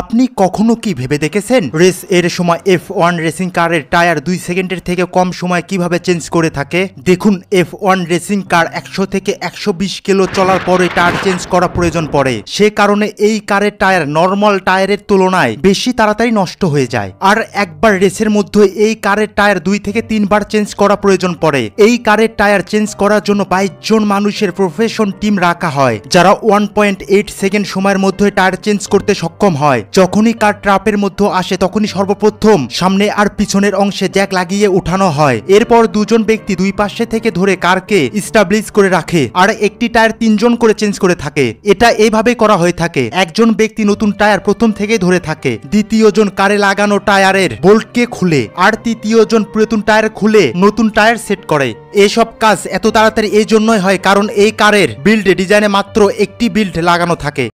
আপনি কখনো কি ভেবে দেখেছেন রেস এর সময় এফ ওয়ান রেসিং কারের টায়ার দুই সেকেন্ডের থেকে কম সময় কিভাবে চেঞ্জ করে থাকে দেখুন এফ ওয়ান রেসিং কার একশো থেকে একশো বিশ কিলো চলার পরে টায়ার চেঞ্জ করা প্রয়োজন পড়ে সে কারণে এই কারের টায়ার নর্মাল টায়ারের তুলনায় বেশি তাড়াতাড়ি নষ্ট হয়ে যায় আর একবার রেসের মধ্যে এই কারের টায়ার দুই থেকে তিনবার চেঞ্জ করা প্রয়োজন পড়ে এই কারের টায়ার চেঞ্জ করার জন্য বাইশ জন মানুষের প্রফেশন টিম রাখা হয় যারা ওয়ান পয়েন্ট এইট সেকেন্ড সময়ের মধ্যে টায়ার চেঞ্জ করতে সক্ষম হয় যখনই কার ট্রাপের মধ্যে আসে তখনই সর্বপ্রথম সামনে আর পিছনের অংশে জ্যাক লাগিয়ে উঠানো হয় এরপর দুজন ব্যক্তি দুই পাশে থেকে ধরে কারকে স্টাবলিশ করে রাখে আর একটি টায়ার তিনজন করে চেঞ্জ করে থাকে এটা এইভাবে করা হয়ে থাকে একজন ব্যক্তি নতুন টায়ার প্রথম থেকে ধরে থাকে দ্বিতীয় জন কারে লাগানো টায়ারের বোল্টকে খুলে আর তৃতীয় জন পুরাতন টায়ার খুলে নতুন টায়ার সেট করে এসব কাজ এত তাড়াতাড়ি এই জন্যই হয় কারণ এই কারের বিল্ড ডিজাইনে মাত্র একটি বিল্ড লাগানো থাকে